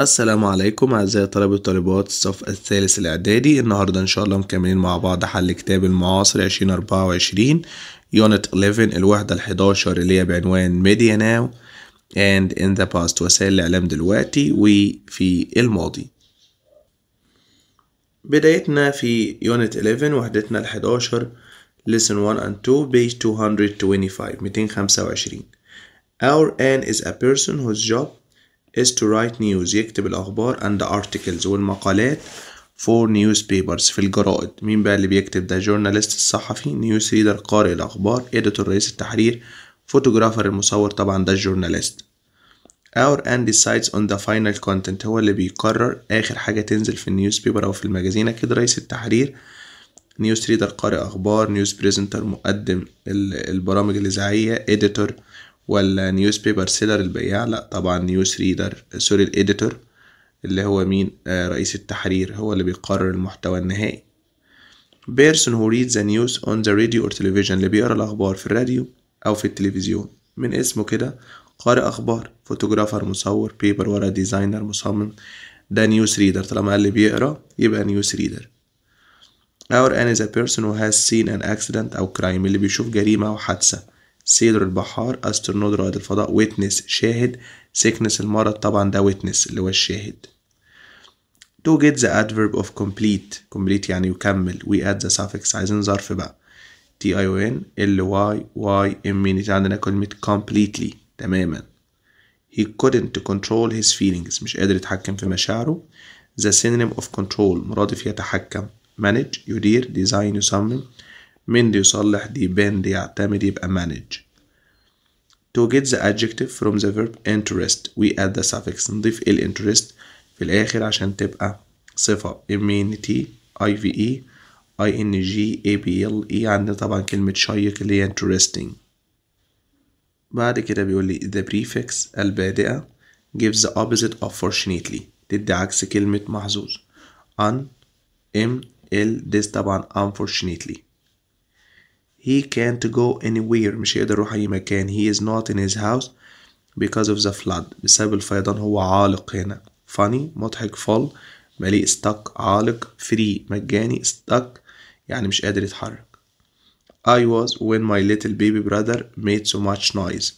السلام عليكم أعزائي طلبة وطالبات الصف الثالث الإعدادي النهاردة إن شاء الله مكملين مع بعض حل كتاب المعاصر 2024 يونت 11 الوحدة ال 11 اللي هي بعنوان ميديا ناو and in the past وسائل الإعلام دلوقتي وفي الماضي بدايتنا في يونت 11 وحدتنا ال 11 lesson 1 and 2 page 225 225 Our Anne is a person whose job is to write news يكتب الأخبار and articles والمقالات for newspapers في الجرائد مين بقى اللي بيكتب ده journalist الصحفي news reader قارئ الأخبار editor رئيس التحرير photographer المصور طبعا ده journalist our and decides on the final content هو اللي بيقرر آخر حاجة تنزل في النيوز بيبر أو في المجازين كده رئيس التحرير نيوز ريدر قارئ أخبار نيوز بريزنتر مقدم البرامج الإذاعية إديتور ولا نيوز بيبر سيلر البياع لا طبعا نيوز ريدر سوري الإديتور اللي هو مين آه، رئيس التحرير هو اللي بيقرر المحتوى النهائي person who reads the news on the radio or television اللي بيقرا الأخبار في الراديو أو في التلفزيون من اسمه كده قارئ أخبار فوتوغرافر مصور بيبر ورا ديزاينر مصمم ده نيوز ريدر طالما قال اللي بيقرا يبقى نيوز ريدر Our an is a person who has seen an accident أو crime اللي بيشوف جريمة أو حادثة سيلر البحار أسترونود رائد الفضاء ويتنس شاهد سيكنس المرض طبعا ده ويتنس اللي هو الشاهد تو جيت ذا adverb of complete complete يعني يكمل وي اد ذا suffix عايزين ظرف بقى T I O N L Y Y M N عندنا كلمة completely تماما he couldn't control his feelings مش قادر يتحكم في مشاعره the synonym of control مرادف يتحكم manage يدير design يصمم مين دي يصلح دي بين دي يعتمد يبقى manage to get the adjective from the verb interest we add the suffix نضيف ال interest في الآخر عشان تبقى صفة immunity IVE ING l E عندنا طبعا كلمة شيق اللي هي interesting بعد كده بيقول لي the prefix البادئة gives the opposite of fortunately تدي عكس كلمة محظوظ un m l this طبعا unfortunately he can't go anywhere مش يقدر يروح أي مكان he is not in his house because of the flood بسبب الفيضان هو عالق هنا funny مضحك fall مليء stuck عالق free مجاني stuck يعني مش قادر يتحرك I was when my little baby brother made so much noise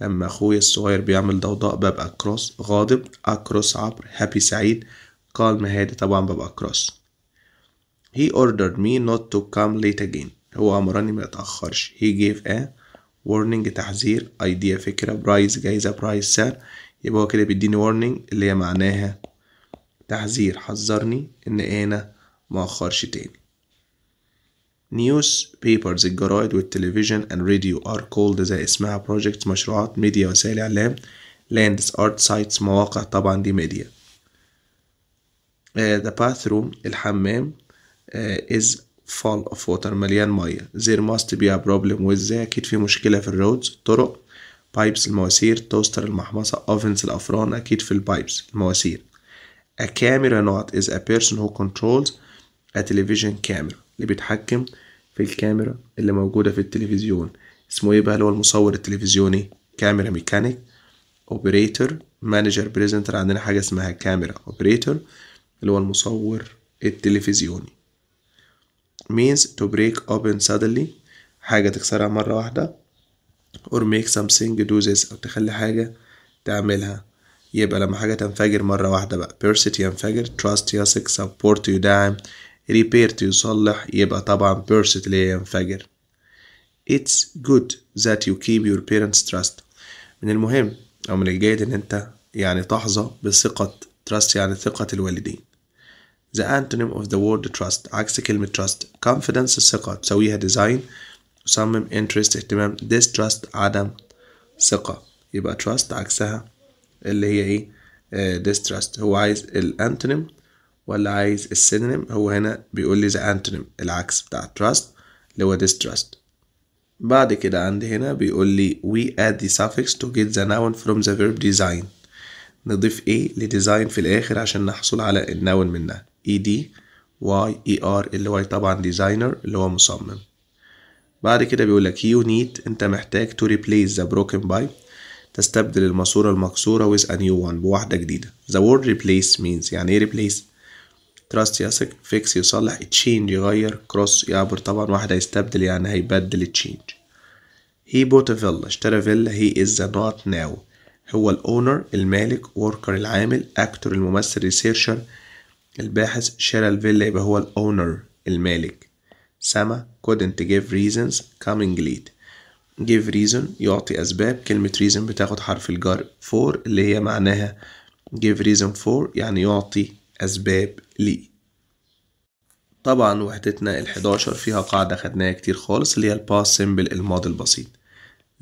لما أخويا الصغير بيعمل ضوضاء ببقى كروس غاضب أكروس عبر happy سعيد calm هادي طبعا ببقى كروس He ordered me not to come late again هو أمرني ما أتأخرش he gave a warning تحذير idea فكرة price جايزة price سعر يبقى هو كده بيديني warning اللي هي معناها تحذير حذرني إن أنا ما أخرش تاني newspapers الجرايد والتلفزيون and radio are called زي اسمها projects مشروعات ميديا وسائل إعلام lands art sites مواقع طبعا دي ميديا uh, the bathroom الحمام uh, is fall of water مليان مية there must be a problem with the أكيد في مشكلة في الرودز الطرق pipes المواسير توستر المحمصة ovens الأفران أكيد في البايبس المواسير a camera not is a person who controls a television camera اللي بيتحكم في الكاميرا اللي موجودة في التلفزيون اسمه ايه بقى اللي هو المصور التلفزيوني كاميرا ميكانيك اوبريتور مانجر بريزنتر عندنا حاجة اسمها كاميرا اوبريتور اللي هو المصور التلفزيوني means to break open suddenly حاجة تكسرها مرة واحدة or make something do this أو تخلي حاجة تعملها يبقى لما حاجة تنفجر مرة واحدة بقى burst ينفجر trust يثق support يدعم repair يصلح يبقى طبعا burst اللي ينفجر It's good that you keep your parents trust من المهم أو من الجيد إن أنت يعني تحظى بثقة trust يعني ثقة الوالدين the antonym of the word trust عكس كلمة trust confidence الثقة تسويها design تصمم interest اهتمام distrust عدم ثقة يبقى trust عكسها اللي هي ايه uh, آه، distrust هو عايز الانتونيم ولا عايز السينونيم هو هنا بيقول لي the antonym العكس بتاع trust اللي هو distrust بعد كده عندي هنا بيقول لي we add the suffix to get the noun from the verb design نضيف ايه لديزاين في الاخر عشان نحصل على النون منها اي دي واي اي ار اللي هو طبعا ديزاينر اللي هو مصمم بعد كده بيقول لك يو نيد انت محتاج تو ريبليس ذا بروكن بايب تستبدل الماسوره المكسوره with a new one بواحده جديده the word replace means يعني ايه replace trust يثق fix يصلح change يغير cross يعبر طبعا واحد هيستبدل يعني هيبدل change he bought a villa اشترى فيلا he is the not now هو الاونر المالك worker العامل actor الممثل researcher الباحث شرى الفيلا يبقى هو الأونر المالك سما couldn't give reasons coming late give reason يعطي أسباب كلمة reason بتاخد حرف الجر for اللي هي معناها give reason for يعني يعطي أسباب لي طبعا وحدتنا الحداشر فيها قاعدة خدناها كتير خالص اللي هي past سيمبل الماضي البسيط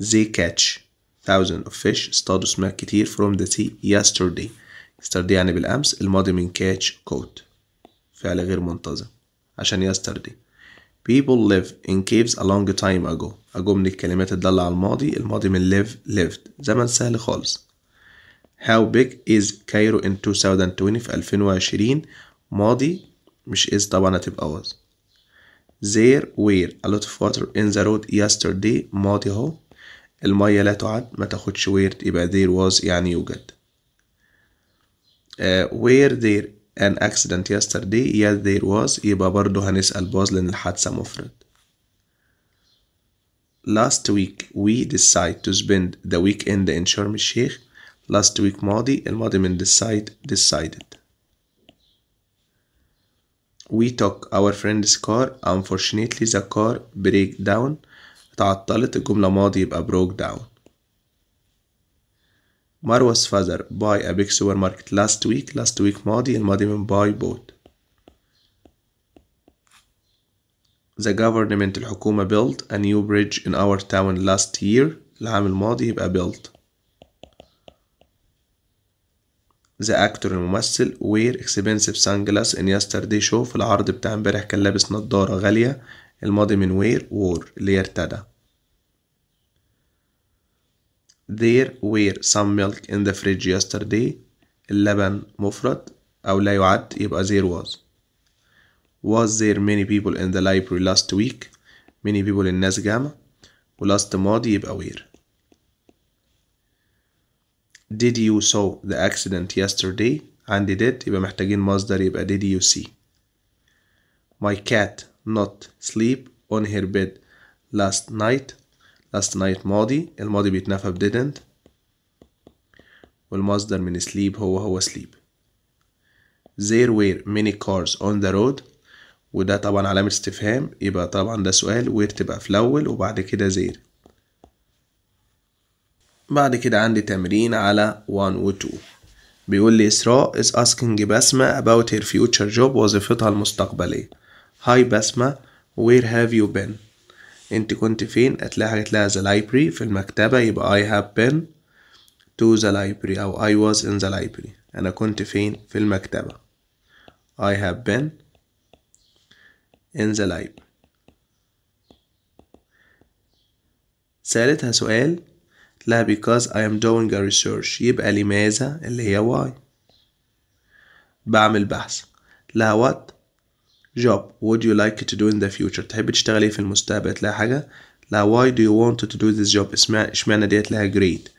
they catch thousands of fish اصطادوا سمك كتير from the sea yesterday يستردي يعني بالأمس الماضي من catch كوت فعل غير منتظم عشان يسترد people live in caves a long time ago ago من الكلمات الدالة على الماضي الماضي من live lived زمن سهل خالص how big is Cairo in 2020 في 2020 ماضي مش is طبعا هتبقى was there were a lot of water in the road yesterday ماضي اهو المية لا تعد ما تاخدش where يبقى there was يعني يوجد uh, were there an accident yesterday yes there was يبقى برضه هنسأل باز لأن الحادثة مفرد last week we decide to spend the weekend in شرم الشيخ last week ماضي الماضي من decide decided we took our friend's car unfortunately the car break down تعطلت الجملة ماضي يبقى broke down Marwa's father buy a big supermarket last week last week Madi and Madi من buy boat. The government the الحكومة built a new bridge in our town last year العام الماضي يبقى built The actor الممثل wear expensive sunglasses in yesterday show في العرض بتاع امبارح كان لابس نضارة غالية الماضي من wear wore اللي يرتدى There were some milk in the fridge yesterday. اللبن مفرد أو لا يعد يبقى there was. Was there many people in the library last week? Many people الناس جامع. ولast ماضي يبقى were. Did you saw the accident yesterday? عندي did يبقى محتاجين مصدر يبقى did you see. My cat not sleep on her bed last night. last night ماضي الماضي بيتنفى ب didn't والمصدر من sleep هو هو sleep there were many cars on the road وده طبعا علامة استفهام يبقى طبعا ده سؤال where تبقى في الأول وبعد كده زير بعد كده عندي تمرين على 1 و 2 بيقول لي إسراء is asking بسمة about her future job وظيفتها المستقبلية هاي بسمة where have you been انت كنت فين هتلاقي حاجة لها the library في المكتبة يبقى I have been to the library أو I was in the library أنا كنت فين في المكتبة I have been in the library سألتها سؤال لها because I am doing a research يبقى لماذا اللي هي why بعمل بحث لها what job would you like to do in the future تحب تشتغل ايه في المستقبل تلاقي حاجة لا why do you want to do this job اشمعنى ديت لها grade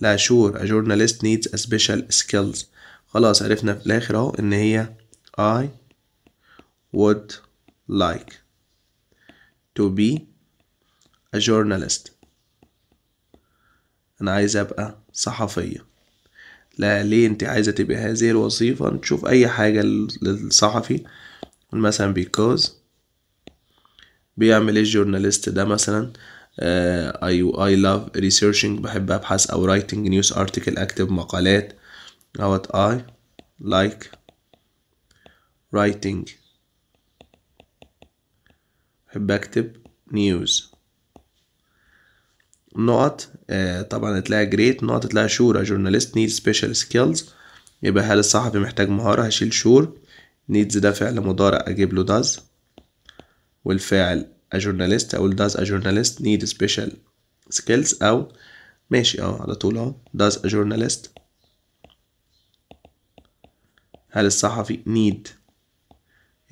لا sure a journalist needs a special skills خلاص عرفنا في الاخر اهو ان هي I would like to be a journalist انا عايز ابقى صحفية لا ليه انت عايزة تبقى هذه الوظيفة نشوف اي حاجة للصحفي مثلا بيكوز بيعمل ايه الجورناليست ده مثلا اي اي لاف ريسيرشنج بحب ابحث او رايتنج نيوز ارتكل اكتب مقالات اهوت اي لايك رايتنج بحب اكتب نيوز نقط آه، طبعا هتلاقي جريت نقط هتلاقي شورة جورناليست نيد سبيشال سكيلز يبقى هل الصحفي محتاج مهارة هشيل شور needs ده فعل مضارع أجيب له does والفاعل a journalist أقول does a journalist need special skills أو ماشي اه على طول أهو does a journalist هل الصحفي need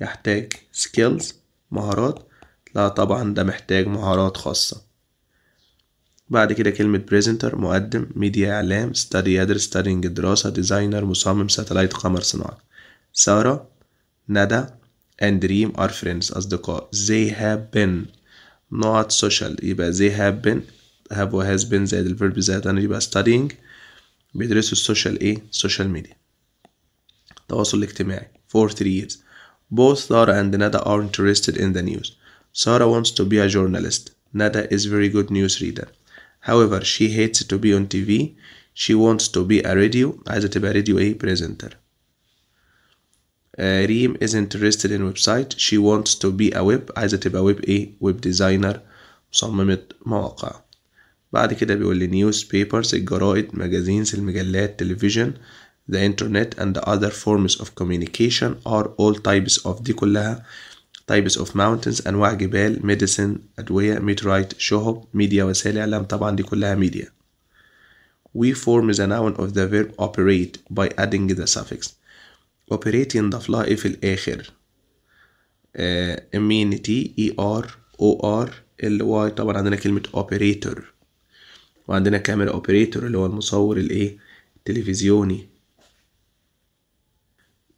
يحتاج skills مهارات لا طبعا ده محتاج مهارات خاصة بعد كده كلمة presenter مقدم ميديا إعلام study يدرس studying دراسة ديزاينر مصمم ساتلايت قمر صناعي سارة Nada and Reem are friends أصدقاء they have been not social يبقى they have been have و has been زائد الفيرب زائد أنا يبقى studying بيدرسوا السوشيال إيه؟ السوشيال ميديا التواصل الاجتماعي for three years both Sara and Nada are interested in the news Sara wants to be a journalist Nada is very good news reader however she hates to be on TV she wants to be a radio عايزة تبقى radio إيه presenter آه uh, is interested in website she wants to be a web عايزة a web ايه web designer مصممة مواقع بعد كده بيقول لي news papers الجرائد magazines المجلات تلفزيون the internet and the other forms of communication are all types of دي كلها types of mountains and wa جبال medicine أدوية meteorite شهب media, وسائل إعلام طبعا دي كلها ميديا we form is an noun of the verb operate by adding the suffix اوبريت ينضاف لها ايه في الاخر امين تي اي ار او ار ال واي طبعا عندنا كلمه اوبريتور وعندنا كاميرا اوبريتور اللي هو المصور الايه التلفزيوني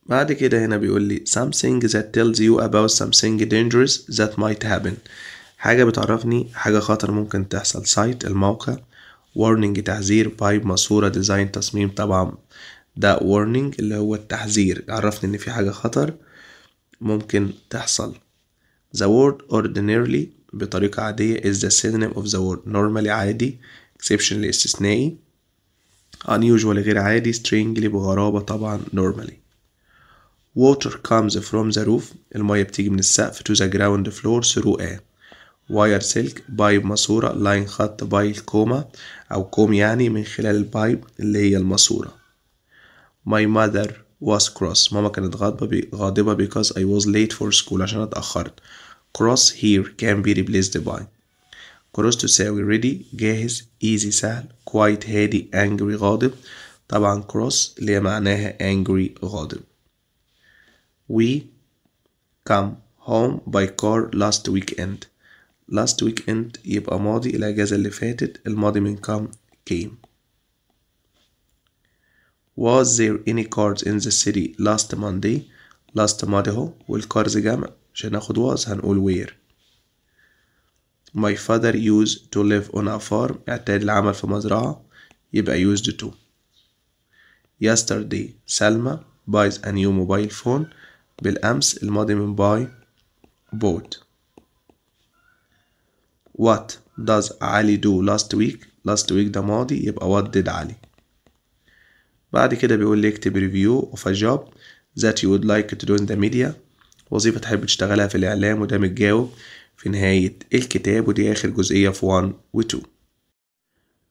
بعد كده هنا بيقول لي something that tells you about something dangerous that might happen حاجة بتعرفني حاجة خطر ممكن تحصل سايت الموقع warning تحذير pipe ماسورة ديزاين تصميم طبعا ده warning اللي هو التحذير عرفني ان في حاجة خطر ممكن تحصل the word ordinarily بطريقة عادية is the synonym of the word normally عادي exceptionally استثنائي unusual غير عادي strangely بغرابة طبعا normally water comes from the roof المية بتيجي من السقف to the ground floor through a wire silk pipe ماسورة line خط بايل كوما أو كوم يعني من خلال pipe اللي هي الماسورة My mother was cross ماما كانت غاضبة بي غاضبة because I was late for school عشان اتأخرت cross here can be replaced by cross تساوي ready جاهز easy سهل quite هادي angry غاضب طبعا cross اللي معناها angry غاضب we come home by car last weekend last weekend يبقى ماضي الأجازة اللي فاتت الماضي من come came Was there any cars in the city last Monday last Monday هو والكارز جمع عشان ناخد was هنقول where My father used to live on a farm اعتاد العمل في مزرعة يبقى used to Yesterday سلمى buys a new mobile phone بالأمس الماضي من buy bought What does علي do last week last week ده ماضي يبقى what did علي بعد كده بيقول لي اكتب ريفيو اوف ا جوب ذات يو وود لايك تو دو ان ذا ميديا وظيفة تحب تشتغلها في الإعلام وده متجاوب في نهاية الكتاب ودي آخر جزئية في 1 و 2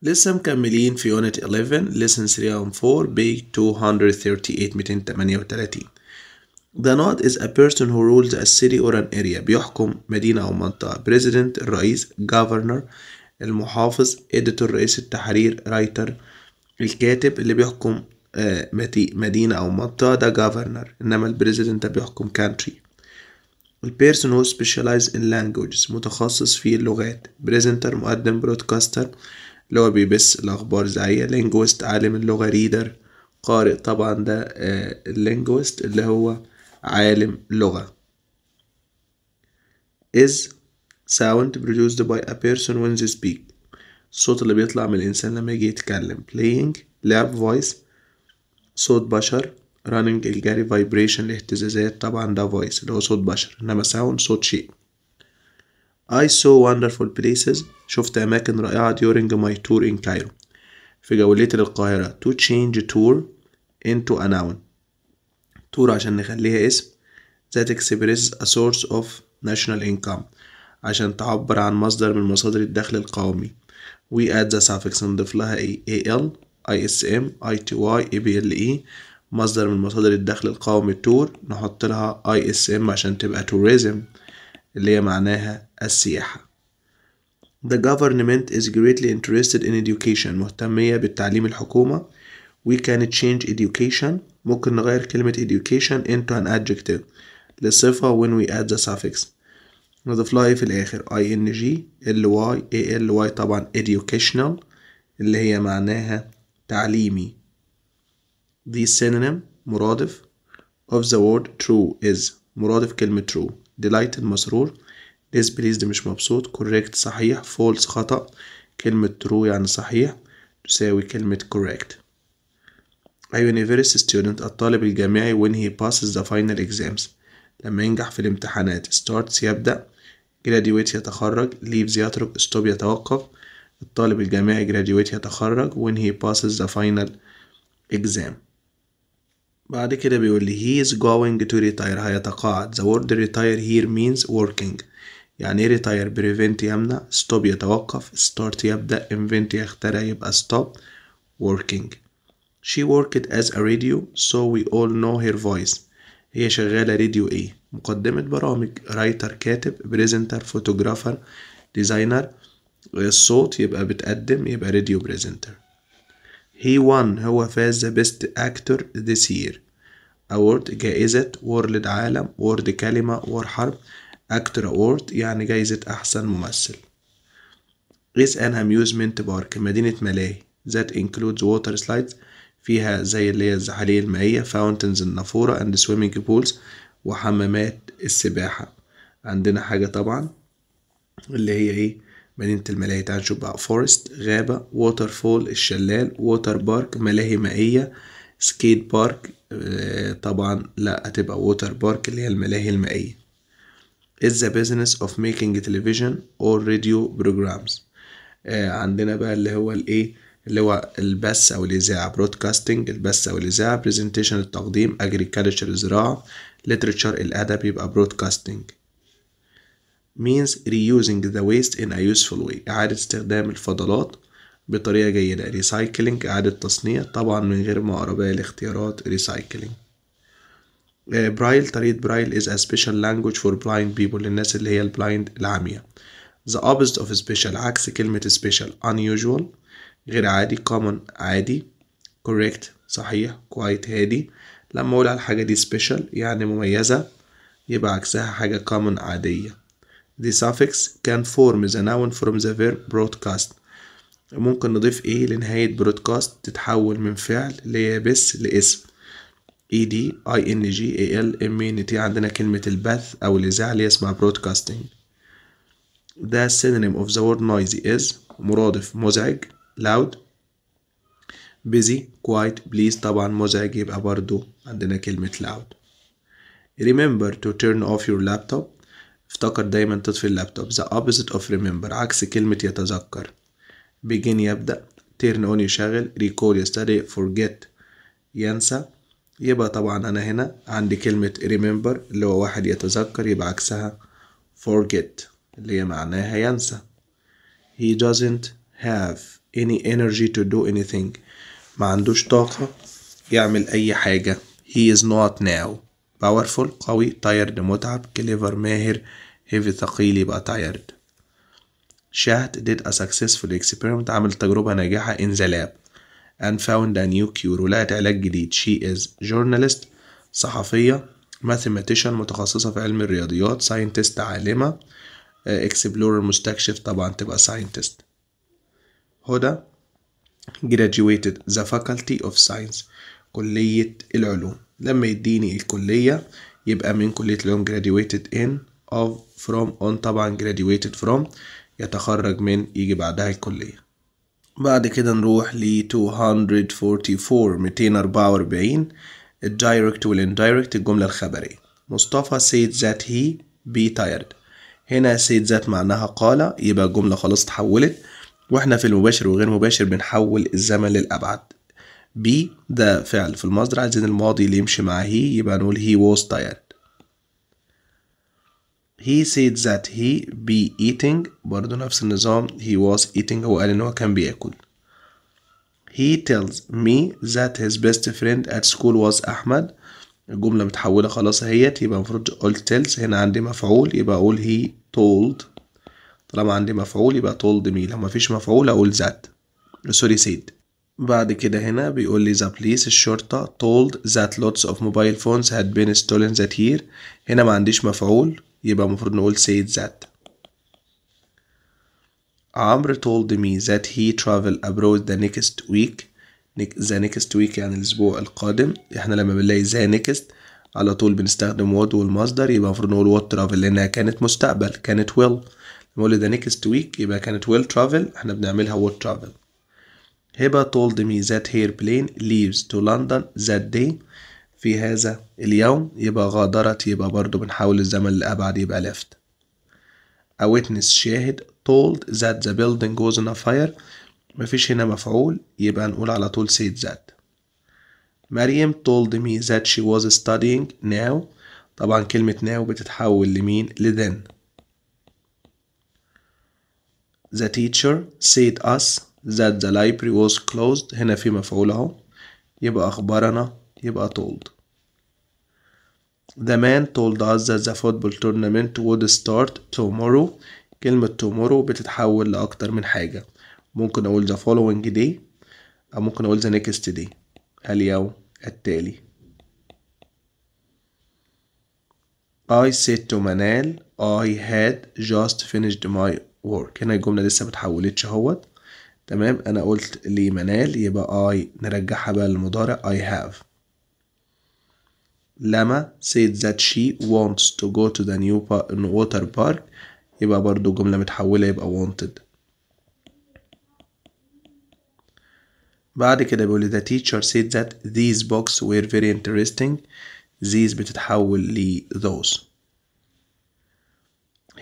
لسه مكملين في يونت 11 لسن 3 و 4 بي 238 238 The not is a person who rules a city or an area بيحكم مدينة أو منطقة president الرئيس governor المحافظ editor رئيس التحرير writer الكاتب اللي بيحكم آه، مدينة أو منطقة ده governor إنما البريزيدنت ده بيحكم country البيرسون هو specialize in languages متخصص في اللغات بريزنتر مقدم برودكاستر اللي هو بيبث الأخبار زي linguist عالم اللغة ريدر قارئ طبعا ده اللينجوست آه، اللي هو عالم لغة is sound produced by a person when they speak الصوت اللي بيطلع من الإنسان لما يجي يتكلم playing لعب voice صوت بشر running الجري vibration الاهتزازات طبعا ده voice اللي هو صوت بشر إنما sound صوت شيء I saw wonderful places شفت أماكن رائعة during my tour in Cairo في جولتي للقاهرة to change tour into a noun tour عشان نخليها اسم that expresses a source of national income عشان تعبر عن مصدر من مصادر الدخل القومي we add the suffix نضيف لها اي اي بي ال اي مصدر من مصادر الدخل القومي تور نحط لها ام عشان تبقى tourism اللي هي معناها السياحة The government is greatly interested in education مهتمية بالتعليم الحكومة We can change education ممكن نغير كلمة education into an adjective لصفه when we add the suffix نضيف لها ايه في الاخر اي ان جي ال واي اي ال واي طبعا educational اللي هي معناها تعليمي دي synonym مرادف of the word true is مرادف كلمة true delighted مسرور displeased مش مبسوط correct صحيح false خطأ كلمة true يعني صحيح تساوي كلمة correct A university student الطالب الجامعي when he passes the final exams لما ينجح في الامتحانات starts يبدأ graduate يتخرج leaves يترك stop يتوقف الطالب الجامعي graduate يتخرج when he passes the final exam بعد كده بيقول لي he is going to retire هيتقاعد the word retire here means working يعني ايه retire prevent يمنع stop يتوقف start يبدأ invent يخترع يبقى stop working she worked as a radio so we all know her voice هي شغالة راديو ايه مقدمة برامج رايتر كاتب بريزنتر فوتوغرافر ديزاينر الصوت يبقى بتقدم يبقى راديو بريزنتر هي وان هو فاز ذا بيست اكتور ذس يير اوورد جائزة وورلد عالم وورد كلمة وور حرب اكتر اوورد يعني جائزة أحسن ممثل is an amusement park مدينة ملاهي that includes water slides فيها زي اللي هي الزحاليق المائية فاونتنز النافورة اند سويمنج بولز وحمامات السباحة عندنا حاجة طبعا اللي هي ايه مدينة الملاهي تعال نشوف بقى فورست غابة ووتر فول الشلال ووتر بارك ملاهي مائية سكيت بارك آه، طبعا لا هتبقى ووتر بارك اللي هي الملاهي المائية is the business of making television or radio programs آه، عندنا بقى اللي هو الايه اللي هو البث او الاذاعه برودكاستنج البث او الاذاعه برزنتيشن التقديم اجريكلتشر الزراعه literature الادب يبقى برودكاستنج means reusing the waste in a useful way اعاده استخدام الفضلات بطريقه جيده ريسايكلينج اعاده تصنيع طبعا من غير ما اقربها الاختيارات ريسايكلينج برايل uh, طريقة برايل is a special language for blind people للناس اللي هي البلايند العامية the opposite of special عكس كلمة special unusual غير عادي common عادي correct صحيح quite هادي لما أقول على الحاجة دي special يعني مميزة يبقى عكسها حاجة common عادية دي suffix can form the noun from the verb broadcast ممكن نضيف ايه لنهاية broadcast تتحول من فعل ليابس لاسم اي دي اي ان جي اي ال ام ان تي عندنا كلمة البث او الاذاعة اللي اسمها broadcasting ده synonym of the word noisy is مرادف مزعج loud busy quiet please طبعا مزعج يبقى برضو عندنا كلمة loud remember to turn off your laptop افتكر دايما تطفي اللابتوب the opposite of remember عكس كلمة يتذكر begin يبدأ turn on يشغل recall يستدعي forget ينسى يبقى طبعا أنا هنا عندي كلمة remember اللي هو واحد يتذكر يبقى عكسها forget اللي هي معناها ينسى he doesn't have any energy to do anything ما عندوش طاقة يعمل أي حاجة he is not now powerful قوي tired متعب clever ماهر heavy ثقيل يبقى tired شهد did a successful experiment عمل تجربة ناجحة in the lab and found a new cure ولقت علاج جديد she is journalist صحفية mathematician متخصصة في علم الرياضيات scientist عالمة explorer مستكشف طبعا تبقى scientist هدى graduated the faculty of science كلية العلوم لما يديني الكلية يبقى من كلية العلوم graduated in of from on طبعا graduated from يتخرج من يجي بعدها الكلية بعد كده نروح ل 244 244 الدايركت والاندايركت الجملة الخبرية مصطفى said that he be tired هنا said that معناها قال يبقى الجملة خلاص اتحولت واحنا في المباشر وغير مباشر بنحول الزمن للأبعد بي ده فعل في المصدر عايزين الماضي اللي يمشي مع هي يبقى نقول he was tired he said that he be eating برضه نفس النظام he was eating هو قال ان هو كان بياكل he tells me that his best friend at school was أحمد الجملة متحولة خلاص اهيت يبقى المفروض قلت tells هنا عندي مفعول يبقى أقول he told طالما عندي مفعول يبقى told me لو مفيش مفعول أقول that سوري سيد بعد كده هنا بيقول لي the police الشرطة told that lots of mobile phones had been stolen that year هنا ما عنديش مفعول يبقى المفروض نقول said that عمرو told me that he travel abroad the next week the next week يعني الأسبوع القادم احنا لما بنلاقي the next على طول بنستخدم what والمصدر يبقى المفروض نقول what travel لأنها كانت مستقبل كانت will نقول ذا نيكست ويك يبقى كانت ويل ترافل احنا بنعملها وول ترافل هبه told me that her plane leaves to London that day في هذا اليوم يبقى غادرت يبقى برضو بنحاول الزمن الأبعد يبقى left A witness شاهد told that the building was on a fire مفيش هنا مفعول يبقى نقول على طول said that مريم told me that she was studying now طبعا كلمة now بتتحول لمين لذن the teacher said us that the library was closed هنا في مفعول اهو يبقى أخبرنا يبقى told The man told us that the football tournament would start tomorrow كلمة tomorrow بتتحول لأكتر من حاجة ممكن أقول the following day أو ممكن أقول the next day اليوم التالي I said to Manal I had just finished my work هنا الجملة لسه متحولتش اهوت تمام انا قلت لمنال يبقى I نرجعها بقى للمضارع I have لما said that she wants to go to the new water park يبقى برضو جملة متحولة يبقى wanted بعد كده بيقول the teacher said that these books were very interesting these بتتحول ل those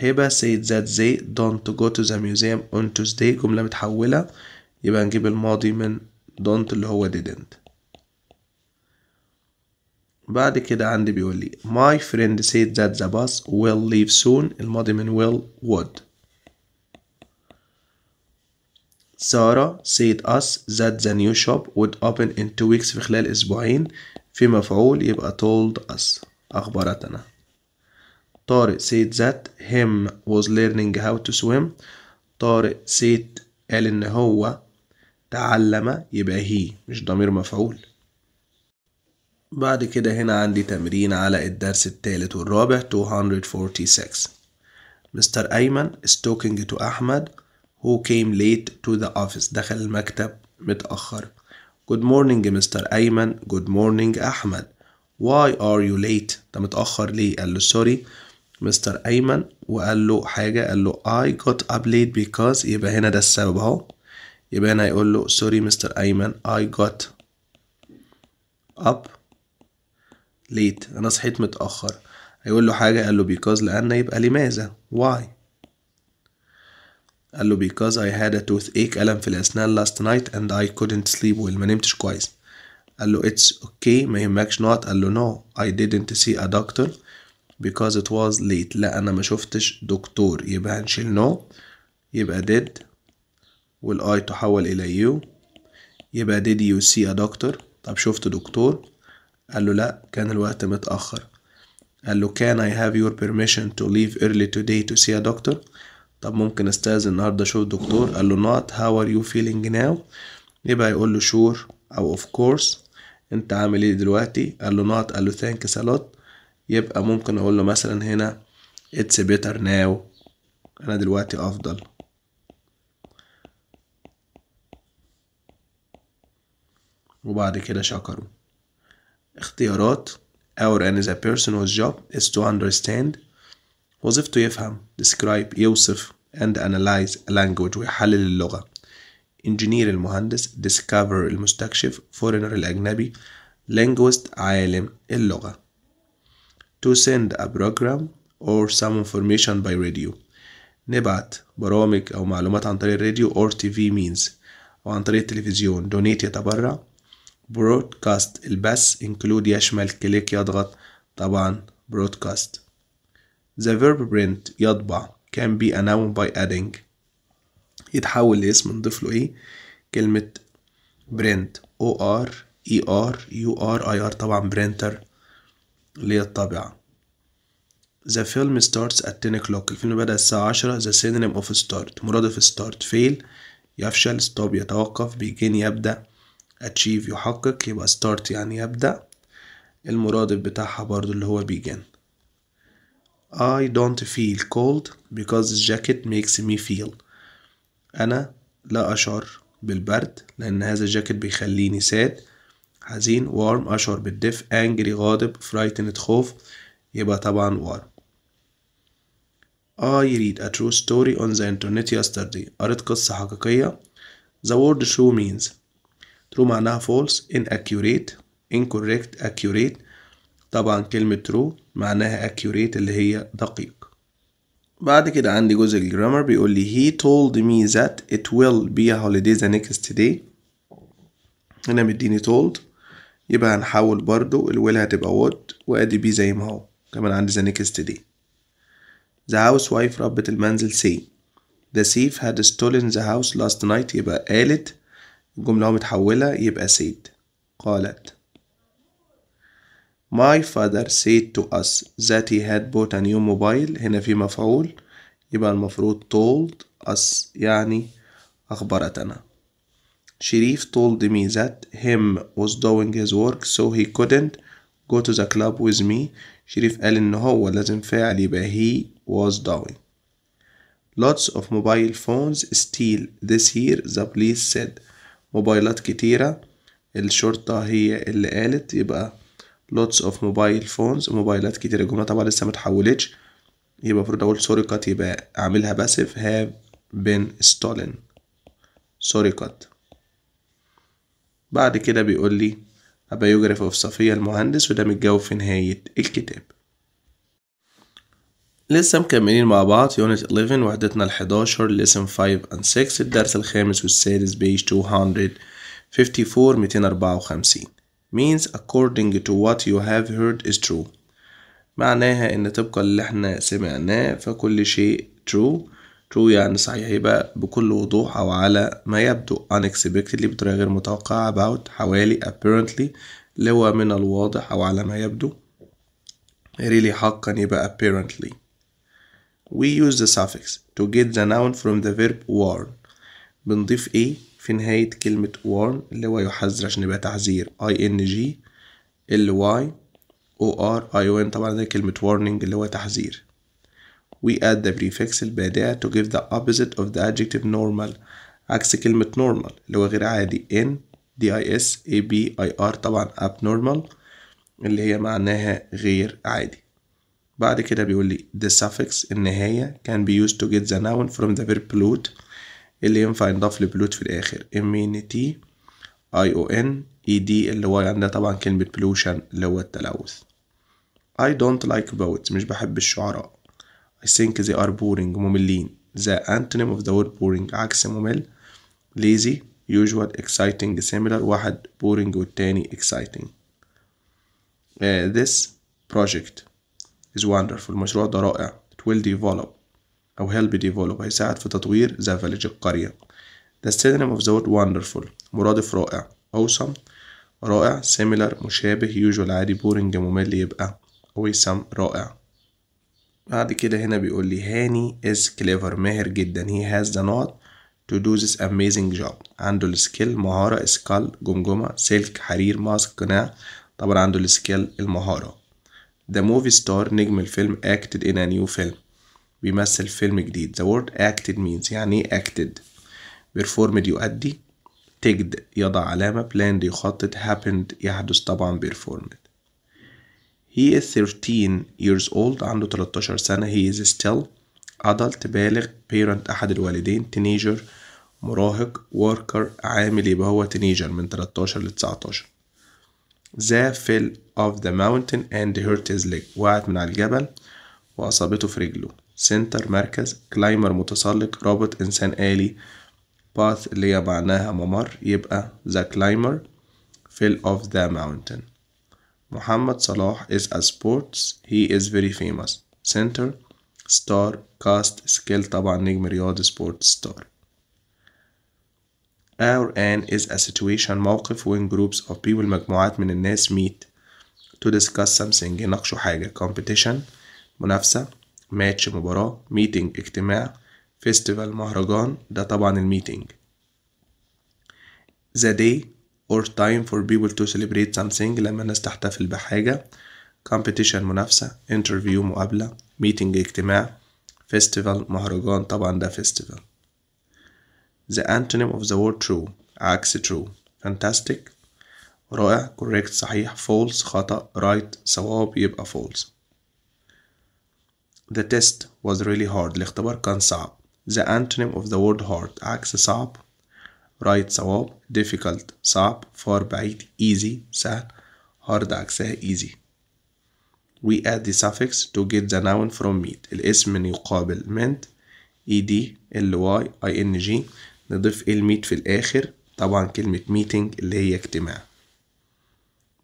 هبة said that they don't go to the museum on Tuesday جملة متحولة يبقى نجيب الماضي من don't اللي هو didn't بعد كده عندي بيقول لي my friend said that the bus will leave soon الماضي من will would سارة said us that the new shop would open in two weeks في خلال أسبوعين في مفعول يبقى told us أخبرتنا طارق said that him was learning how to swim طارق said قال إن هو تعلم يبقى هي مش ضمير مفعول بعد كده هنا عندي تمرين على الدرس الثالث والرابع 246 مستر أيمن is talking to أحمد who came late to the office دخل المكتب متأخر Good morning مستر أيمن Good morning أحمد Why are you late؟ أنت متأخر ليه؟ قال له سوري مستر أيمن وقال له حاجة قال له I got up late because يبقى هنا ده السبب أهو يبقى هنا هيقول له sorry مستر أيمن I got up late أنا صحيت متأخر هيقول له حاجة قال له because لأن يبقى لماذا why قال له because I had a toothache ألم في الأسنان last night and I couldn't sleep well ما نمتش كويس قال له it's okay ما يهمكش not قال له no I didn't see a doctor because it was late لا أنا ما شفتش دكتور يبقى هنشيل نو يبقى did والآي تحول إلى you يبقى did you see a doctor طب شفت دكتور قال له لا كان الوقت متأخر قال له can I have your permission to leave early today to see a doctor طب ممكن استاذ النهاردة اشوف دكتور قال له not how are you feeling now يبقى يقول له sure أو of course انت عامل ايه دلوقتي قال له not قال له thanks a lot يبقى ممكن اقول له مثلا هنا it's better now انا دلوقتي افضل وبعد كده شكره اختيارات our and the person whose job is to understand وظيفته يفهم describe يوصف and analyze a language ويحلل اللغة engineer المهندس discover المستكشف foreigner الأجنبي linguist عالم اللغة to send a program or some information by radio نبعت برامج أو معلومات عن طريق الراديو or TV means أو عن طريق التلفزيون donate يتبرع broadcast البث include يشمل كليك يضغط طبعا broadcast the verb print يطبع can be a noun by adding يتحول لاسم نضيف له ايه كلمة print o r e r u r i r طبعا printer اللي هي الطابعة The film starts at 10 o'clock الفيلم بدأ الساعة عشرة The synonym of start مرادف start fail يفشل stop يتوقف begin يبدأ achieve يحقق يبقى start يعني يبدأ المرادف بتاعها برضو اللي هو begin I don't feel cold because the jacket makes me feel أنا لا أشعر بالبرد لأن هذا الجاكيت بيخليني ساد حزين وارم أشعر بالدفء angry غاضب frightened خوف يبقى طبعا وارم I read a true story on the internet yesterday قريت قصة حقيقية the word true means true معناها false inaccurate incorrect accurate طبعا كلمة true معناها accurate اللي هي دقيق بعد كده عندي جزء الجرامر بيقول لي he told me that it will be a holiday the next day هنا مديني told يبقى هنحول برضو الويل هتبقى وات وادي بي زي ما هو كمان عندي the نيكست دي ذا هاوس وايف ربة المنزل سي ذا سيف هاد ستولن ذا هاوس لاست نايت يبقى قالت الجملة اهو متحولة يبقى سيد قالت My father said to us that he had bought a new mobile هنا في مفعول يبقى المفروض told us يعني أخبرتنا شريف told me that him was doing his work so he couldn't go to the club with me شريف قال إن هو لازم فعل يبقى he was doing lots of mobile phones steal this year the police said موبايلات كتيرة الشرطة هي اللي قالت يبقى lots of mobile phones موبايلات كتيرة الجملة طبعا لسه متحولتش يبقى المفروض أقول سرقت يبقى أعملها باسف have been stolen سرقت بعد كده بيقول لي بايوجرافي اوف صفية المهندس وده متجاوب في نهاية الكتاب لسه مكملين مع بعض يونت 11 وحدتنا ال 11 لسن 5 and 6 الدرس الخامس والسادس بيج 254 254 means according to what you have heard is true معناها ان طبقا اللي احنا سمعناه فكل شيء true ترو يعني صحيح يبقى بكل وضوح أو على ما يبدو unexpectedly بطريقة غير متوقعة about حوالي apparently اللي هو من الواضح أو على ما يبدو really حقا يبقى apparently we use the suffix to get the noun from the verb warn بنضيف ايه في نهاية كلمة warn اللي هو يحذر عشان يبقى تحذير ing ly or ion طبعا ده كلمة warning اللي هو تحذير we add the prefix البادئة to give the opposite of the adjective normal عكس كلمة normal اللي هو غير عادي n d i s a b i r طبعا abnormal اللي هي معناها غير عادي بعد كده بيقول لي the suffix النهاية can be used to get the noun from the verb pollute اللي ينفع ينضاف لبلوت في الآخر immunity i o n e d اللي هو عندنا طبعا كلمة pollution اللي هو التلوث I don't like boats مش بحب الشعراء I think they are boring مملين The antonym of the word boring عكس ممل lazy usual exciting similar واحد boring والتاني exciting uh, This project is wonderful المشروع ده رائع It will develop أو help develop هيساعد في تطوير the village القرية The synonym of the word wonderful مرادف رائع awesome رائع similar مشابه usual عادي boring ممل يبقى awesome رائع بعد كده هنا بيقول لي هاني is clever ماهر جدا he has the نوت to do this amazing job عنده السكيل مهارة سكال جمجمة سلك حرير ماسك قناع طبعا عنده السكيل المهارة the movie star نجم الفيلم acted in a new film بيمثل فيلم جديد the word acted means يعني ايه acted performed يؤدي تجد يضع علامة planned يخطط happened يحدث طبعا performed He is 13 years old عنده 13 سنة he is still adult بالغ parent أحد الوالدين teenager مراهق worker عامل يبقى هو teenager من 13 ل 19 The fell of the mountain and hurt his leg وقعت من على الجبل وأصابته في رجله center مركز climber متسلق رابط إنسان آلي path اللي هي معناها ممر يبقى the climber fell of the mountain محمد صلاح is a sports he is very famous center star cast skill طبعا نجم رياض sports star Our an is a situation موقف when groups of people مجموعات من الناس meet to discuss something يناقشوا حاجة competition منافسة match مباراة meeting اجتماع festival مهرجان ده طبعا الميتينج the day or time for people to celebrate something لما الناس تحتفل بحاجة competition منافسة interview مقابلة meeting اجتماع festival مهرجان طبعا ده festival the antonym of the word true عكس true fantastic رائع correct صحيح false خطأ right صواب يبقى false the test was really hard الاختبار كان صعب the antonym of the word hard عكس صعب right صواب difficult صعب far بعيد easy سهل hard عكسها easy we add the suffix to get the noun from meat الاسم من يقابل meant ed ly ing نضيف الميت في الآخر طبعا كلمة meeting اللي هي اجتماع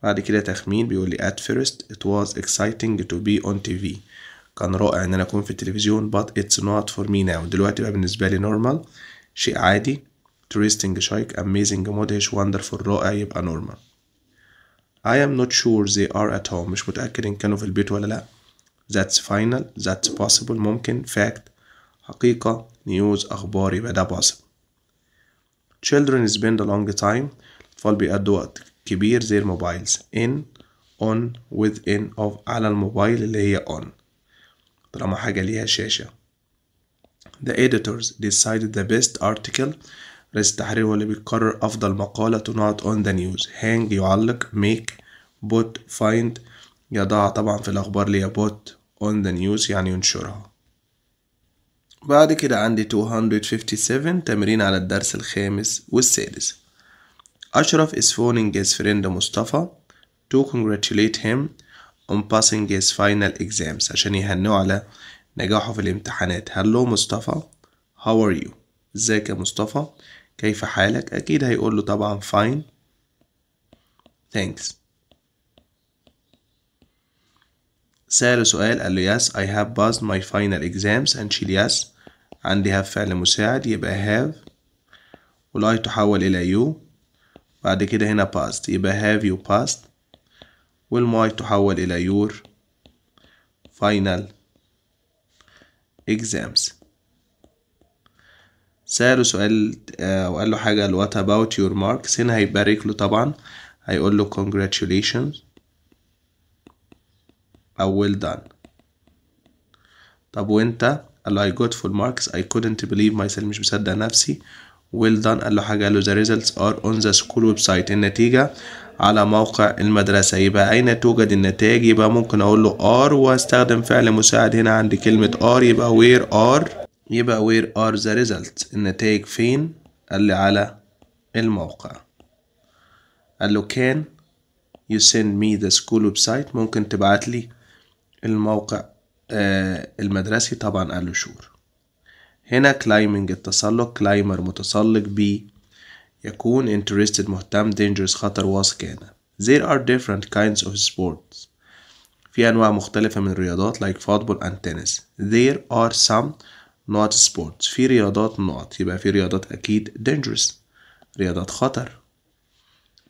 بعد كده تخمين بيقول لي at first it was exciting to be on TV كان رائع ان انا اكون في التلفزيون but it's not for me now دلوقتي بقى بالنسبة لي normal شيء عادي interesting شيق amazing مدهش wonderful رائع يبقى normal I am not sure they are at home مش متأكد إن كانوا في البيت ولا لأ that's final that's possible ممكن fact حقيقة news أخبار يبقى ده possible children spend a long time الأطفال بيقضوا وقت كبير زي الموبايلز in on within of على الموبايل اللي هي on طالما حاجة ليها شاشة The editors decided the best article رئيس التحرير هو اللي بيقرر أفضل مقالة تنعت on the news هانج يعلق make put find يضع طبعا في الأخبار ليا put on the news يعني ينشرها بعد كده عندي 257 تمرين على الدرس الخامس والسادس أشرف is phoning his friend مصطفى to congratulate him on passing his final exams عشان يهنئه على نجاحه في الامتحانات هلو مصطفى how are you ازيك يا مصطفى كيف حالك أكيد هيقول له طبعا فاين ثانكس سأله سؤال قال له yes I have passed my final exams and she yes عندي have فعل مساعد يبقى have ولاي تحول إلى you بعد كده هنا passed يبقى have you passed والماي تحول إلى your final exams سأله سؤال أو آه، قال له حاجة what about your marks هنا هيبارك له طبعا هيقول له congratulations أو well done طب وانت قال له I got full marks I couldn't believe myself مش مصدق نفسي well done قال له حاجة قال له the results are on the school website النتيجة على موقع المدرسة يبقى أين توجد النتائج يبقى ممكن أقول له are واستخدم فعل مساعد هنا عند كلمة are يبقى where are يبقى where are the results النتائج فين قال لي على الموقع قال له can you send me the school website ممكن تبعت لي الموقع آه المدرسي طبعا قال له شور هنا climbing التسلق climber متسلق ب يكون interested مهتم dangerous خطر واثق هنا there are different kinds of sports في أنواع مختلفة من الرياضات like football and tennis there are some not sports في رياضات not يبقى في رياضات أكيد dangerous رياضات خطر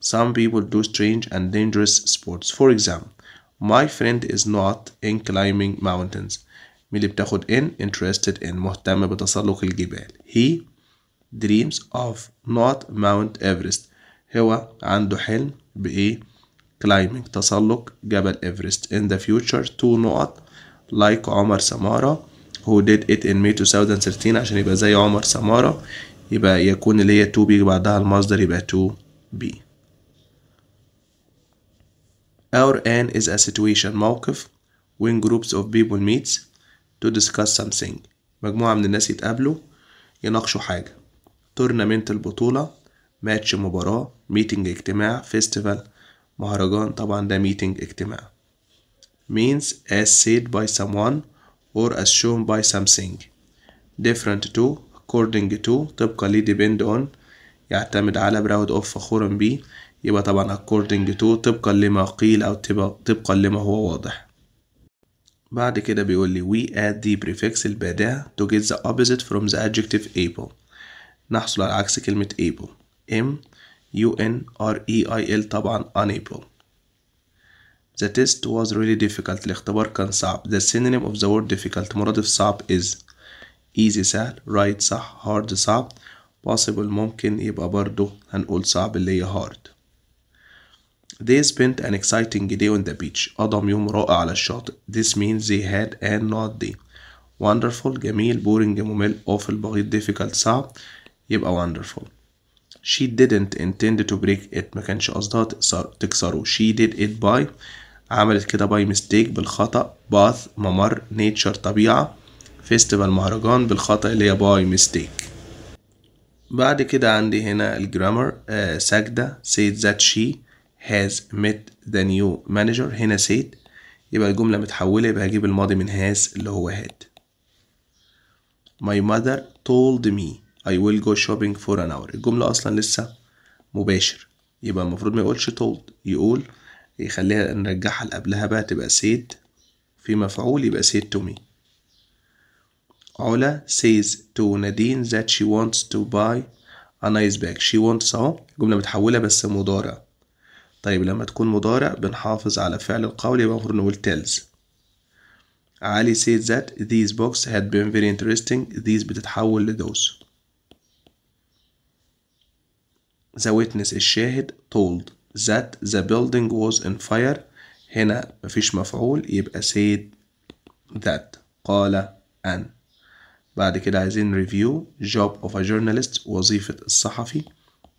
Some people do strange and dangerous sports for example My friend is not in climbing mountains مين اللي بتاخد in interested in مهتم بتسلق الجبال He dreams of not Mount Everest هو عنده حلم بإيه climbing تسلق جبل إيفرست in the future to not like عمر Samara. who did it in May 2013 عشان يبقى زي عمر سمارة يبقى يكون اللي هي to be بعدها المصدر يبقى to be Our an is a situation موقف when groups of people meets to discuss something مجموعة من الناس يتقابلوا يناقشوا حاجة تورنمنت البطولة ماتش مباراة ميتنج اجتماع فيستيفال مهرجان طبعا ده ميتنج اجتماع means as said by someone or as shown by something different to according to طبقا لي depend on يعتمد على براود اوف فخورا بي يبقى طبعا according to طبقا لما قيل او طبقا لما هو واضح بعد كده بيقول لي we add the prefix البادئة to get the opposite from the adjective able نحصل على عكس كلمة able m u n r e i l طبعا unable The test was really difficult الاختبار كان صعب The synonym of the word difficult مرادف صعب is easy سهل right صح hard صعب possible ممكن يبقى برضه هنقول صعب اللي هي hard They spent an exciting day on the beach قضم يوم رائع على الشاطئ This means they had an not day Wonderful جميل boring ممل awful بغيض difficult صعب يبقى wonderful She didn't intend to break it ما كانش قصدها تكسره She did it by عملت كده باي ميستيك بالخطأ باث ممر نيتشر طبيعة فيستيفال مهرجان بالخطأ اللي هي باي ميستيك بعد كده عندي هنا الجرامر آه ساجدة سيد that she has met the new manager هنا said يبقى الجملة متحولة يبقى هجيب الماضي من هاز اللي هو هاد My mother told me I will go shopping for an hour الجملة أصلا لسه مباشر يبقى المفروض ما يقولش told يقول يخليها نرجعها لقبلها بقى تبقى سيد في مفعول يبقى سيد تو مي علا says to نادين that she wants to buy a nice bag she wants اهو جملة متحولة بس مضارع طيب لما تكون مضارع بنحافظ على فعل القول يبقى المفروض نقول tells علي says that these books had been very interesting these بتتحول ل those the witness الشاهد told that the building was in fire هنا مفيش مفعول يبقى said that قال أن بعد كده عايزين review job of a journalist وظيفة الصحفي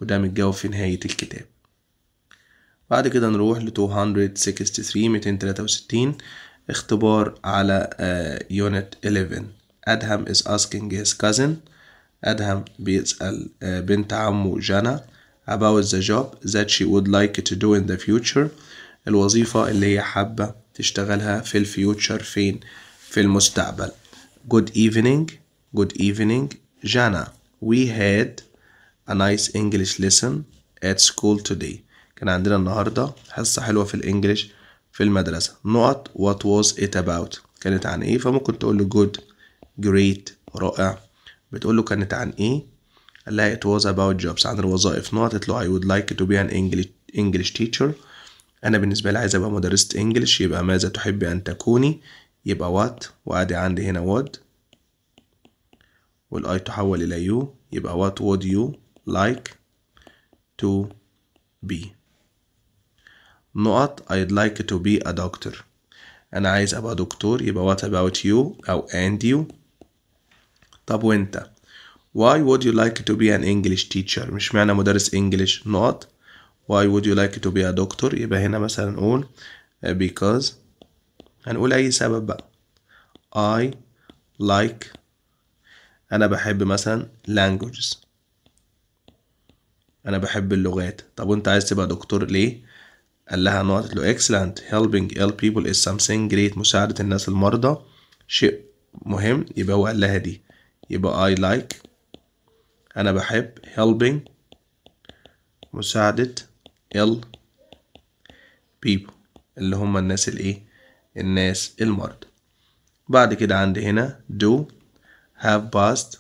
وده متجاوب في نهاية الكتاب بعد كده نروح ل 263 263 اختبار على uh, unit 11 أدهم is asking his cousin أدهم بيسأل uh, بنت عمه جانا about the job that she would like to do in the future الوظيفة اللي هي حابة تشتغلها في الفيوتشر فين في المستقبل good evening good evening جانا we had a nice English lesson at school today كان عندنا النهاردة حصة حلوة في الإنجليش في المدرسة نقط what was it about كانت عن إيه فممكن تقول له good great رائع بتقول له كانت عن إيه لها it was about jobs عن الوظائف نقطت له I would like to be an English, English teacher أنا بالنسبة لي عايز أبقى مدرسة إنجلش يبقى ماذا تحب أن تكوني يبقى what وأدي عندي هنا would والآي تحول إلى you يبقى what would you like to be نقط I'd like to be a doctor أنا عايز أبقى دكتور يبقى what about you أو and you طب وأنت Why would you like to be an English teacher مش معنى مدرس English نقط Why would you like to be a doctor يبقى هنا مثلا نقول uh, because هنقول أي سبب بقى I like أنا بحب مثلا languages أنا بحب اللغات طب وأنت عايز تبقى دكتور ليه؟ قال لها نقطة له excellent helping ill people is something great مساعدة الناس المرضى شيء مهم يبقى هو قال لها دي يبقى I like أنا بحب helping مساعدة ال people اللي هم الناس الإيه الناس المرضى بعد كده عندي هنا do have passed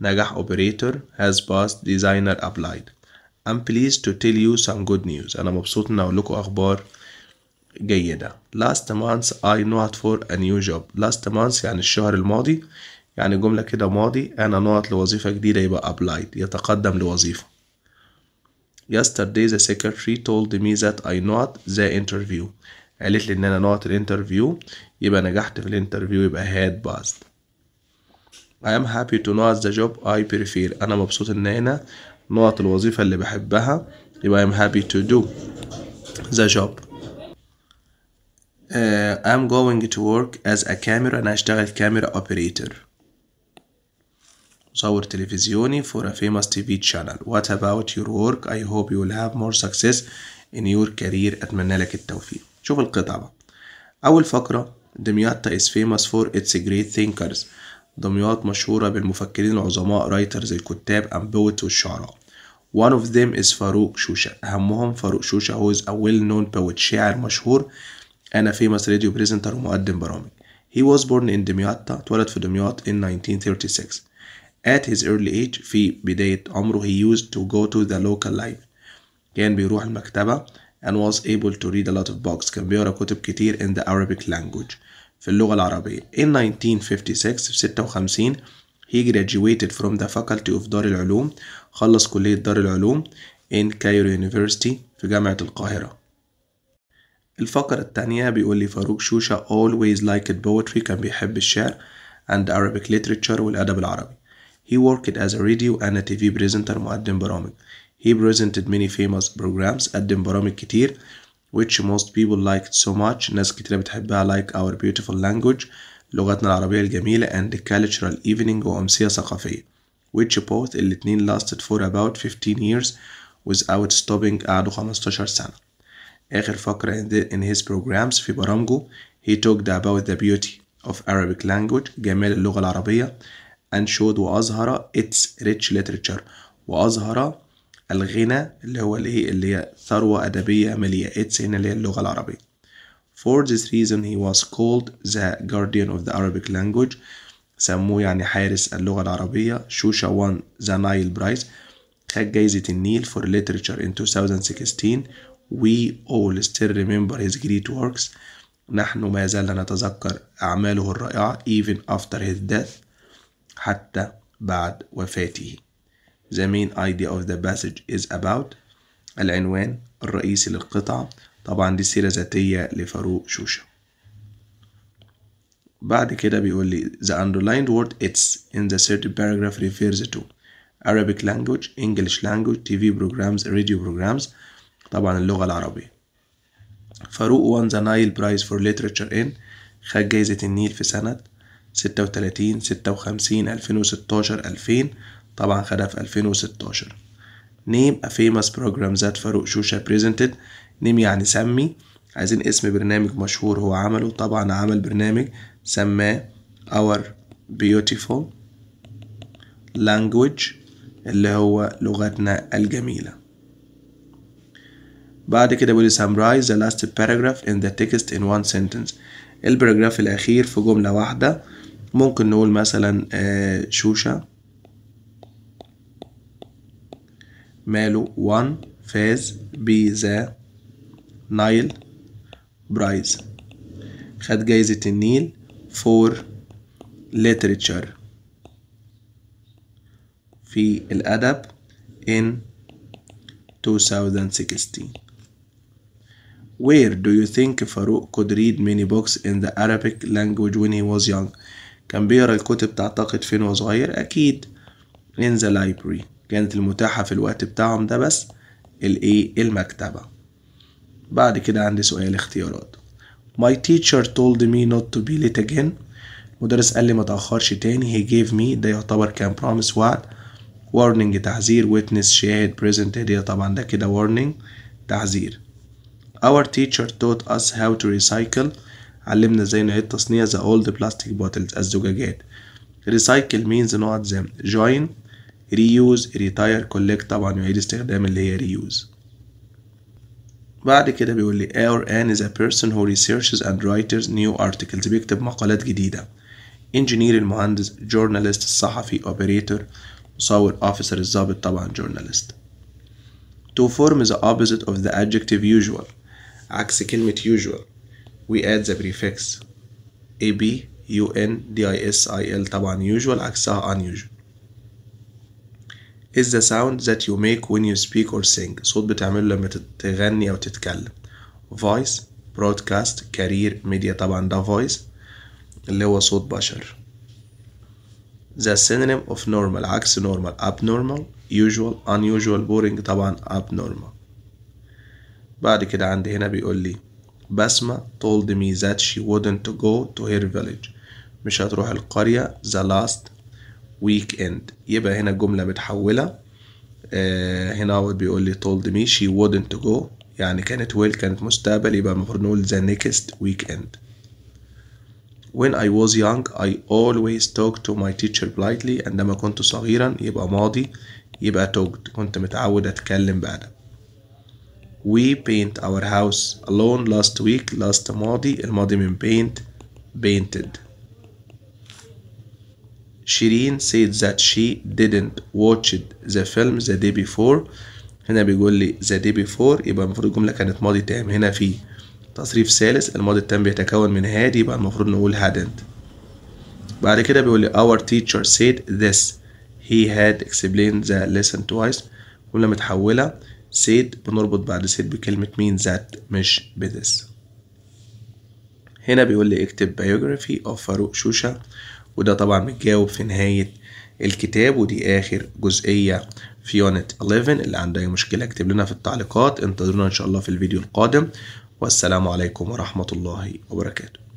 نجح operator has passed designer applied I'm pleased to tell you some good news أنا مبسوط إن أقول لكم أخبار جيدة last month I not for a new job last month يعني الشهر الماضي يعني جملة كده ماضي أنا نقط لوظيفة جديدة يبقى applied يتقدم لوظيفة Yesterday the secretary told me that I not the interview قالت لي إن أنا نقط الانترفيو يبقى نجحت في الانترفيو يبقى had passed I am happy to not the job I prefer أنا مبسوط إن أنا نقط الوظيفة اللي بحبها يبقى I am happy to do the job uh, I'm going to work as a camera أنا هشتغل كاميرا operator صور تلفزيوني for a famous TV channel what about your work I hope you will have more success in your career أتمنى لك التوفيق شوف القطعة بقى أول فقرة دمياتا is famous for its great thinkers دمياط مشهورة بالمفكرين العظماء writers الكتاب and poets والشعراء One of them is فاروق شوشة أهمهم فاروق شوشة هو is a well known poet شاعر مشهور أنا famous radio presenter ومقدم برامج He was born in دمياتا اتولد في دمياط in 1936 at his early age في بداية عمره he used to go to the local library كان بيروح المكتبة and was able to read a lot of books كان بيقرا كتب كتير in the Arabic language في اللغة العربية in 1956 في 56 he graduated from the faculty of دار العلوم خلص كلية دار العلوم in Cairo University في جامعة القاهرة الفقرة التانية بيقول لي فاروق شوشة always liked poetry كان بيحب الشعر and Arabic literature والأدب العربي He worked as a radio and a TV presenter at Baromik. He presented many famous programs at Baromik Kitir, which most people liked so much Nas كتير بتحبها like our beautiful language لغتنا العربية الجميلة and cultural evening وأمسية ثقافية which both الاتنين lasted for about 15 years without stopping قعدوا 15 سنة آخر فقرة in his programs في برامجه he talked about the beauty of Arabic language جمال اللغة العربية and showed وأظهر its rich literature وأظهر الغنى اللي هو الإيه اللي هي ثروة أدبية مالية its هنا اللي هي اللغة العربية for this reason he was called the guardian of the Arabic language سموه يعني حارس اللغة العربية شوشا won the Nile Prize خد جايزة النيل for literature in 2016 we all still remember his great works نحن ما زلنا نتذكر أعماله الرائعة even after his death حتى بعد وفاته The main idea of the passage is about العنوان الرئيسي للقطعة طبعا دي سيرة ذاتية لفاروق شوشة بعد كده بيقول لي the underlined word it's in the third paragraph refers to Arabic language, English language, TV programs, radio programs طبعا اللغة العربية فاروق won the Nile Prize for Literature in خد جايزة النيل في سنة ستة وتلاتين ستة وخمسين ألفين وستاشر ألفين طبعا خدها في ألفين وستاشر name a famous program that فاروق شوشة presented نيم يعني سمي عايزين اسم برنامج مشهور هو عمله طبعا عمل برنامج سماه our beautiful language اللي هو لغتنا الجميلة بعد كده بيقول summarize the last paragraph in the text in one sentence البراجراف الأخير في جملة واحدة ممكن نقول مثلا شوشة ماله وان فاز بذا نايل برايز خد جايزة النيل فور literature في الأدب in 2016 Where do you think Farouk could read many books in the Arabic language when he was young? كان بيقرا الكتب تعتقد فين وهو صغير أكيد in the library كانت المتاحة في الوقت بتاعهم ده بس الإيه المكتبة بعد كده عندي سؤال اختيارات My teacher told me not to be late again المدرس قال لي ما تأخرش تاني he gave me ده يعتبر كان promise وعد warning تحذير witness شاهد present هدية طبعا ده كده warning تحذير Our teacher taught us how to recycle علمنا ازاي نعيد تصنيع the old plastic bottles الزجاجات recycle means not them join reuse retire collect طبعا يعيد استخدام اللي هي reuse بعد كده بيقول لي our an is a person who researches and writes new articles بيكتب مقالات جديدة engineer المهندس journalist الصحفي operator مصور officer الضابط طبعا journalist to form the opposite of the adjective usual عكس كلمة usual we add the prefix ab undis طبعا usual عكسها unusual is the sound that you make when you speak or sing صوت بتعمله لما تغني أو تتكلم voice broadcast career media طبعا ده voice اللي هو صوت بشر the synonym of normal عكس normal abnormal usual unusual boring طبعا abnormal بعد كده عندي هنا بيقول لي بسمة told me that she wouldn't go to her village مش هتروح القرية the last weekend يبقى هنا جملة متحولة آه هنا هو بيقول لي told me she wouldn't go يعني كانت will كانت مستقبل يبقى المفروض نقول the next weekend When I was young I always talked to my teacher politely عندما كنت صغيرا يبقى ماضي يبقى talked كنت متعود أتكلم بأدب we paint our house alone last week last ماضي الماضي من paint painted شيرين said that she didn't watch the film the day before هنا بيقول لي the day before يبقى المفروض الجملة كانت ماضي تام هنا في تصريف ثالث الماضي التام بيتكون من had يبقى المفروض نقول hadn't بعد كده بيقول لي our teacher said this he had explained the lesson twice جملة متحولة سيد بنربط بعد سيد بكلمة مين ذات مش بذس هنا بيقول لي اكتب biography of فاروق شوشة وده طبعا متجاوب في نهاية الكتاب ودي آخر جزئية في يونت 11 اللي عنده أي مشكلة اكتب لنا في التعليقات انتظرونا إن شاء الله في الفيديو القادم والسلام عليكم ورحمة الله وبركاته